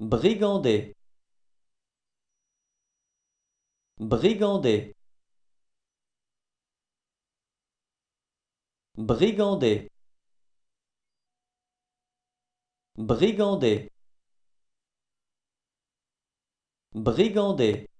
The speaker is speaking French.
Brigandé. Brigandé. Brigandé. Brigandé. Brigandé.